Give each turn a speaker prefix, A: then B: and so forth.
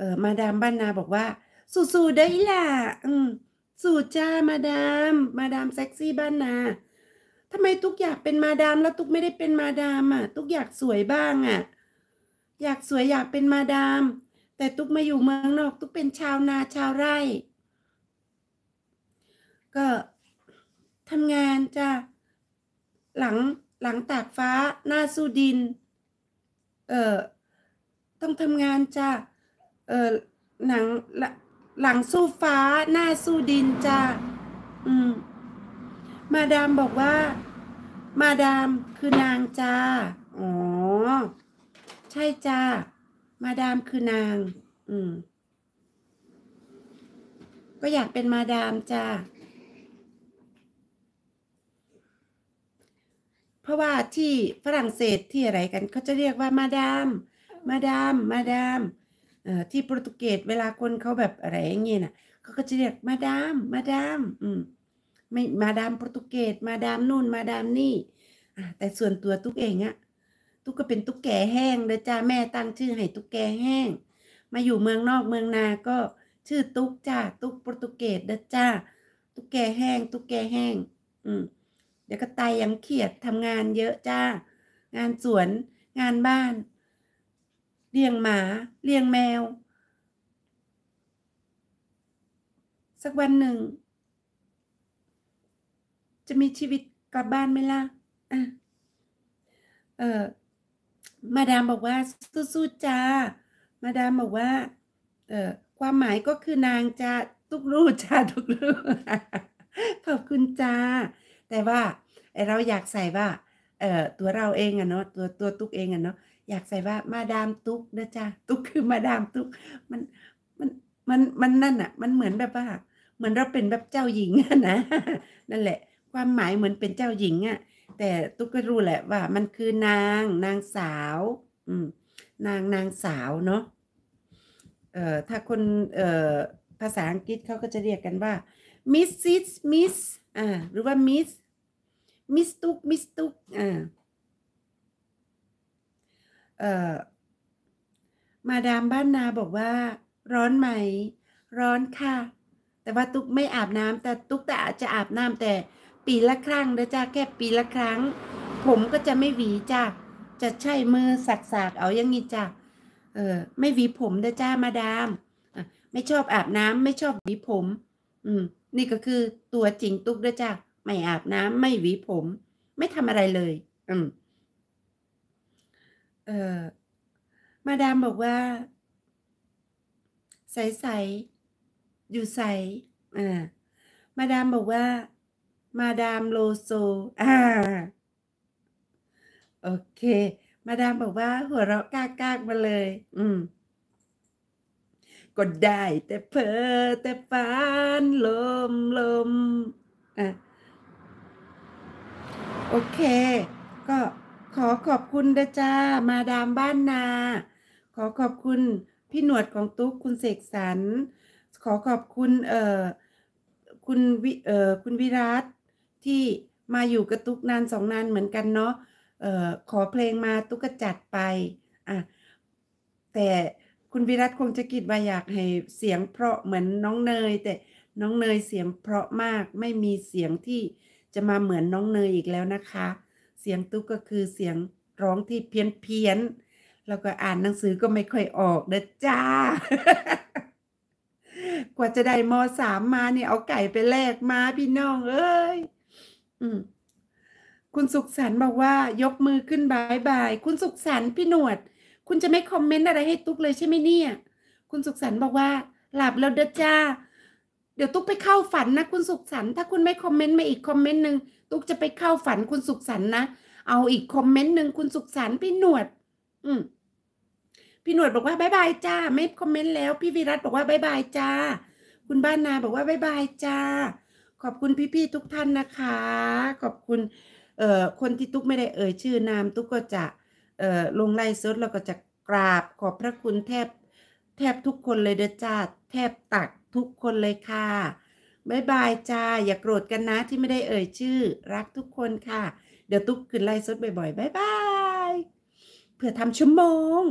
A: เออมาดามบ้านนาบอกว่าสู้ๆได้ล่ะอืมสู้จ้ามาดาม มาดามเซ็กซี่ บ้านนาทำไมตุกอยากเป็นมาดาม แล้วตุกไม่ได้เป็นมาดาม อ่ะตุกอยากสวยบ้าง อ่ะ อยากสวยอยากเป็นมาดาม แต่ตุกมาอยู่เมืองนอกตุกเป็นชาวนา ชาวไร่ ก็ทำงานจ้าหลังหลังตากฟ้า หน้าสู้ดินเออต้องทำงานจ้าเออหนังหลังสู้ฟ้าหน้าสู้ดินจ้าอืม มาดามบอกว่ามาดามคือนางจ้าอ๋อ ใช่จ้ามาดามคือนาง อืมก็อยากเป็นมาดามจ้าเพราะว่าที่ฝรั่งเศสที่อะไรกันเขาจะเรียกว่ามาดาม มาดาม มาดามมาดามที่โปรตุเกสเวลาคนเขาแบบอะไรอย่างเงี้ยนะเขาก็จะเรียกมาดามมาดามอืมไม่มาดามโปรตุเกสมาดามนู่น มาดามนี่แต่ส่วนตัวตุ๊กเองอะตุ๊กก็เป็นตุ๊กแก่แห้งเลจ้าแม่ตั้งชื่อให้ตุ๊กแก่แห้ง มาอยู่เมืองนอกเมืองนา ก็ชื่อตุ๊กจ้าตุ๊กโปรตุเกสเด้อจ้าตุ๊กแก่แห้ง ตุ๊กแก่แห้ง อืมเดี๋ยวก็ตายยังเขียดทำงานเยอะจ้างานสวนงานบ้านเลี้ยงหมาเลี้ยงแมว สักวันหนึ่ง จะมีชีวิตกลับบ้านไหมล่ะอะเออมาดามบอกว่าสู้ๆจ้ามาดามบอกว่าเออความหมายก็คือนางจะทุกรู้จ้าทุกรู้ขอบคุณจ้า แต่ว่า เราอยากใส่ว่าเออตัวเราเองอะเนาะตัวตัวตุกเองอะเนาะอยากใส่ว่ามาดามตุ๊กนะจ๊ะตุ๊กคือมาดามตุ๊กมันมันมันมันนั่นอ่ะ มันเหมือนแบบว่า เหมือนเราเป็นแบบเจ้าหญิงอะนะ นั่นแหละ ความหมายเหมือนเป็นเจ้าหญิงอ่ะ แต่ตุ๊กก็รู้แหละว่ามันคือนางนางสาวอืมนางนางสาวเนาะเอ่อ ถ้าคนเอ่อภาษาอังกฤษเขาก็จะเรียกกันว่า Mrs. Miss อ่าหรือว่า Miss Miss ตุ๊ก Miss ตุ๊กอ่าเอ่อมาดามบ้านนาบอกว่าร้อนไหมร้อนค่ะแต่ว่าตุ๊กไม่อาบน้ำแต่ตุ๊กแต่าจะอาบน้ำแต่ปีละครั้งเดจ้าแค่ปีละครั้ง ผมก็จะไม่หวีจ้าจะใช้มือสักสากเอาอย่างงี้จ้าเออไม่หวีผมเดจ้ามาดามไม่ชอบอาบน้ำไม่ชอบหวีผม อืมนี่ก็คือตัวจริงตุ๊กเดจ้าไม่อาบน้ำไม่หวีผม ไม่ทำอะไรเลย อืมเออมาดามบอกว่า ใสใสอยู่ใสอ่ามาดามบอกว่า มาดามโลโซ อ่า โอเค มาดามบอกว่า หัวเราะกากากมาเลย อืมก็ได้แต่เพอแต่ฟาน ลมลมอ่ะโอเค ก็ขอขอบคุณดะจ้ามาดามบ้านนา ขอขอบคุณพี่หนวดของตุ๊กคุณเสกสรรขอขอบคุณเอ่อคุณวิเอ่อคุณวิรัตที่มาอยู่กับตุ๊กนานสองนานเหมือนกันเนาะเอ่อขอเพลงมาตุ๊กจัดไป อ่ะ แต่คุณวิรัตคงจะกิดว่าอยากให้เสียงเพราะเหมือนน้องเนยแต่น้องเนยเสียงเพราะมากไม่มีเสียงที่จะมาเหมือนน้องเนยอีกแล้วนะคะเสียงตุ๊กก็คือเสียงร้องที่เพี้ยนเพี้ยนแล้วก็อ่านหนังสือก็ไม่ค่อยออกเด้อจ้ากว่าจะได้มสามมาเนี่ยเอาไก่ไปแลกมาพี่น้องเอ้ยอคุณสุขสรร์บอกว่า ยกมือขึ้นบายบาย คุณสุขสรร์พี่หนวด คุณจะไม่คอมเมนต์อะไรให้ตุ๊กเลยใช่ไหมเนี่ย คุณสุขสรร์บอกว่า หลับแล้วเด้อจ้าเดี๋ยวตุ๊กไปเข้าฝันนะคุณสุขสันต์ถ้าคุณไม่คอมเมนต์มาอีกคอมเมนต์หนึ่งตุ๊กจะไปเข้าฝันคุณสุขสันต์นะ เอาอีกคอมเมนต์หนึ่งคุณสุขสันต์พี่หนวด อืมพี่หนวดบอกว่าบายบายจ้าไม่คอมเมนต์แล้วพี่วิรัตบอกว่าบายบายจ้า คุณบ้านนาบอกว่าบายบายจ้า ขอบคุณพี่ ๆ ทุกท่านนะคะ ขอบคุณ เอ่อคนที่ตุ๊กไม่ได้เอ่ยชื่อนาม ตุ๊กก็จะ เอ่อลงไลน์ซดแล้วก็จะกราบ ขอบพระคุณแทบแทบทุกคนเลยเด้อจ้าแทบตักทุกคนเลยค่ะบายบายจ้าอย่ากโกรธกันนะที่ไม่ได้เอ่ยชื่อ รักทุกคนค่ะ เดี๋ยวตุ๊กขึ้นไลฟ์สดบ่อย ๆบายบาย เพื่อทำชั่วโมง